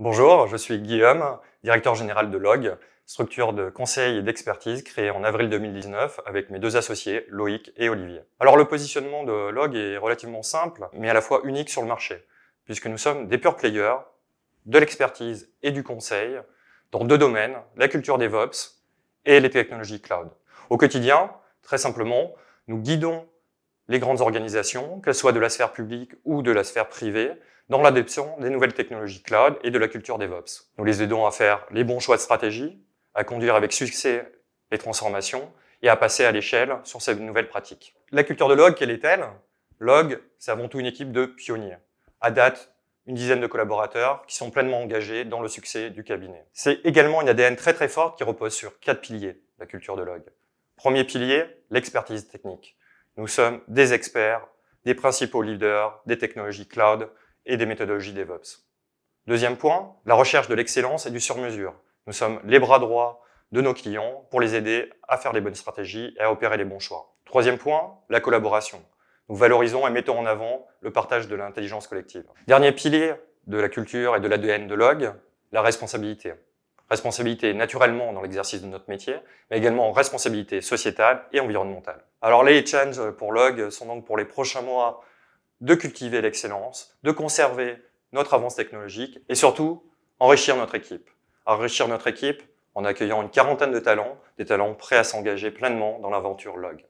Bonjour, je suis Guillaume, directeur général de LOG, structure de conseil et d'expertise créée en avril 2019 avec mes deux associés, Loïc et Olivier. Alors le positionnement de LOG est relativement simple, mais à la fois unique sur le marché, puisque nous sommes des pure players, de l'expertise et du conseil, dans deux domaines, la culture DevOps et les technologies cloud. Au quotidien, très simplement, nous guidons les grandes organisations, qu'elles soient de la sphère publique ou de la sphère privée, dans l'adoption des nouvelles technologies cloud et de la culture DevOps. Nous les aidons à faire les bons choix de stratégie, à conduire avec succès les transformations et à passer à l'échelle sur ces nouvelles pratiques. La culture de Log, quelle est-elle Log, c'est avant tout une équipe de pionniers. À date, une dizaine de collaborateurs qui sont pleinement engagés dans le succès du cabinet. C'est également une ADN très très forte qui repose sur quatre piliers, la culture de Log. Premier pilier, l'expertise technique. Nous sommes des experts, des principaux leaders des technologies cloud, et des méthodologies DevOps. Deuxième point, la recherche de l'excellence et du sur-mesure. Nous sommes les bras droits de nos clients pour les aider à faire les bonnes stratégies et à opérer les bons choix. Troisième point, la collaboration. Nous valorisons et mettons en avant le partage de l'intelligence collective. Dernier pilier de la culture et de l'ADN de Log, la responsabilité. Responsabilité naturellement dans l'exercice de notre métier, mais également responsabilité sociétale et environnementale. Alors les challenges pour Log sont donc pour les prochains mois de cultiver l'excellence, de conserver notre avance technologique et surtout enrichir notre équipe. Enrichir notre équipe en accueillant une quarantaine de talents, des talents prêts à s'engager pleinement dans l'aventure log.